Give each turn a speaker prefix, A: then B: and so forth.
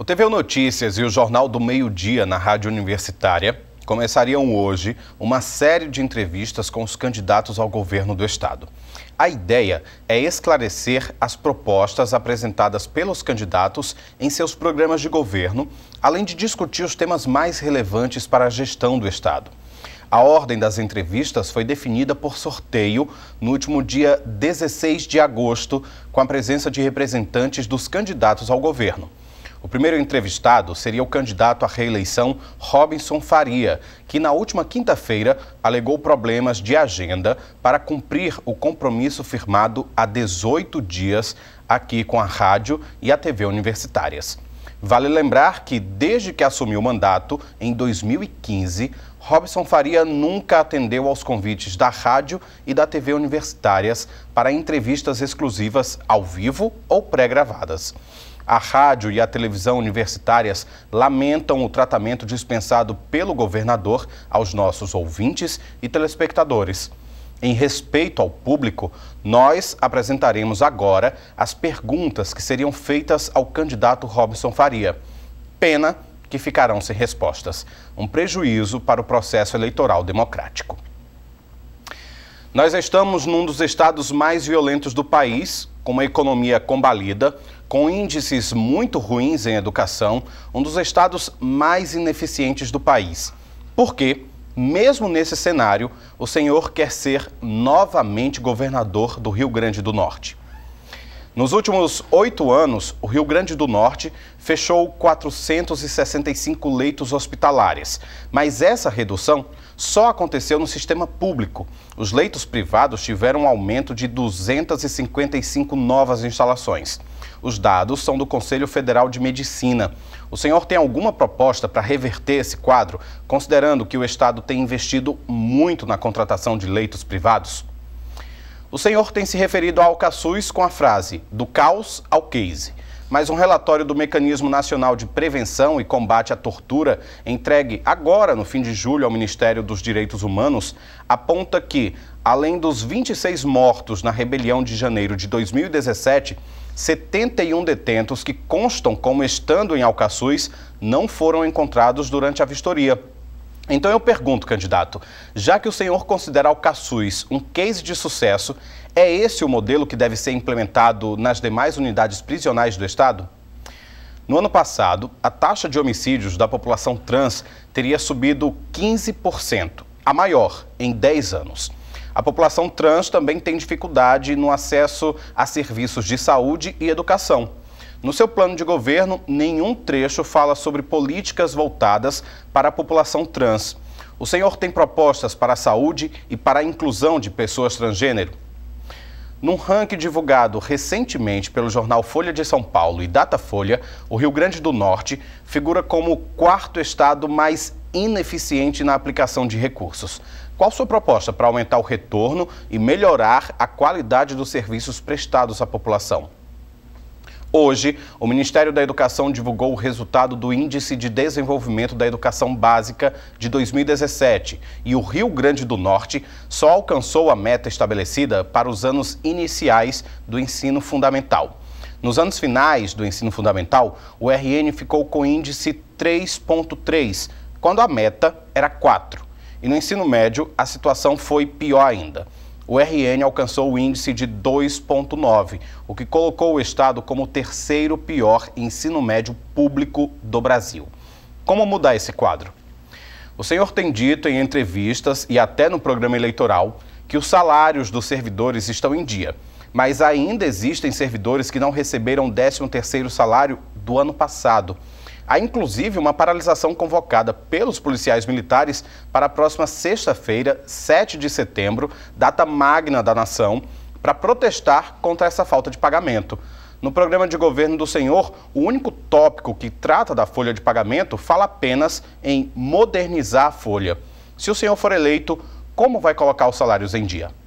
A: O TV Notícias e o Jornal do Meio-Dia na Rádio Universitária começariam hoje uma série de entrevistas com os candidatos ao governo do estado. A ideia é esclarecer as propostas apresentadas pelos candidatos em seus programas de governo, além de discutir os temas mais relevantes para a gestão do estado. A ordem das entrevistas foi definida por sorteio no último dia 16 de agosto, com a presença de representantes dos candidatos ao governo. O primeiro entrevistado seria o candidato à reeleição Robinson Faria, que na última quinta-feira alegou problemas de agenda para cumprir o compromisso firmado há 18 dias aqui com a rádio e a TV universitárias. Vale lembrar que, desde que assumiu o mandato, em 2015, Robson Faria nunca atendeu aos convites da rádio e da TV universitárias para entrevistas exclusivas ao vivo ou pré-gravadas a rádio e a televisão universitárias lamentam o tratamento dispensado pelo governador aos nossos ouvintes e telespectadores. Em respeito ao público, nós apresentaremos agora as perguntas que seriam feitas ao candidato Robson Faria. Pena que ficarão sem respostas. Um prejuízo para o processo eleitoral democrático. Nós estamos num dos estados mais violentos do país, com uma economia combalida, com índices muito ruins em educação, um dos estados mais ineficientes do país. Por quê? Mesmo nesse cenário, o senhor quer ser novamente governador do Rio Grande do Norte. Nos últimos oito anos, o Rio Grande do Norte fechou 465 leitos hospitalares, mas essa redução só aconteceu no sistema público. Os leitos privados tiveram um aumento de 255 novas instalações. Os dados são do Conselho Federal de Medicina. O senhor tem alguma proposta para reverter esse quadro, considerando que o Estado tem investido muito na contratação de leitos privados? O senhor tem se referido ao CASUS com a frase do caos ao case. Mas um relatório do Mecanismo Nacional de Prevenção e Combate à Tortura, entregue agora no fim de julho ao Ministério dos Direitos Humanos, aponta que, além dos 26 mortos na rebelião de janeiro de 2017, 71 detentos que constam como estando em Alcaçuz não foram encontrados durante a vistoria. Então eu pergunto, candidato, já que o senhor considera o Casus um case de sucesso, é esse o modelo que deve ser implementado nas demais unidades prisionais do Estado? No ano passado, a taxa de homicídios da população trans teria subido 15%, a maior em 10 anos. A população trans também tem dificuldade no acesso a serviços de saúde e educação. No seu plano de governo, nenhum trecho fala sobre políticas voltadas para a população trans. O senhor tem propostas para a saúde e para a inclusão de pessoas transgênero? Num ranking divulgado recentemente pelo jornal Folha de São Paulo e Datafolha, o Rio Grande do Norte figura como o quarto estado mais ineficiente na aplicação de recursos. Qual sua proposta para aumentar o retorno e melhorar a qualidade dos serviços prestados à população? Hoje, o Ministério da Educação divulgou o resultado do Índice de Desenvolvimento da Educação Básica de 2017 e o Rio Grande do Norte só alcançou a meta estabelecida para os anos iniciais do ensino fundamental. Nos anos finais do ensino fundamental, o RN ficou com índice 3,3, quando a meta era 4. E no ensino médio, a situação foi pior ainda o RN alcançou o índice de 2,9, o que colocou o estado como o terceiro pior ensino médio público do Brasil. Como mudar esse quadro? O senhor tem dito em entrevistas e até no programa eleitoral que os salários dos servidores estão em dia, mas ainda existem servidores que não receberam o 13 terceiro salário do ano passado. Há inclusive uma paralisação convocada pelos policiais militares para a próxima sexta-feira, 7 de setembro, data magna da nação, para protestar contra essa falta de pagamento. No programa de governo do senhor, o único tópico que trata da folha de pagamento fala apenas em modernizar a folha. Se o senhor for eleito, como vai colocar os salários em dia?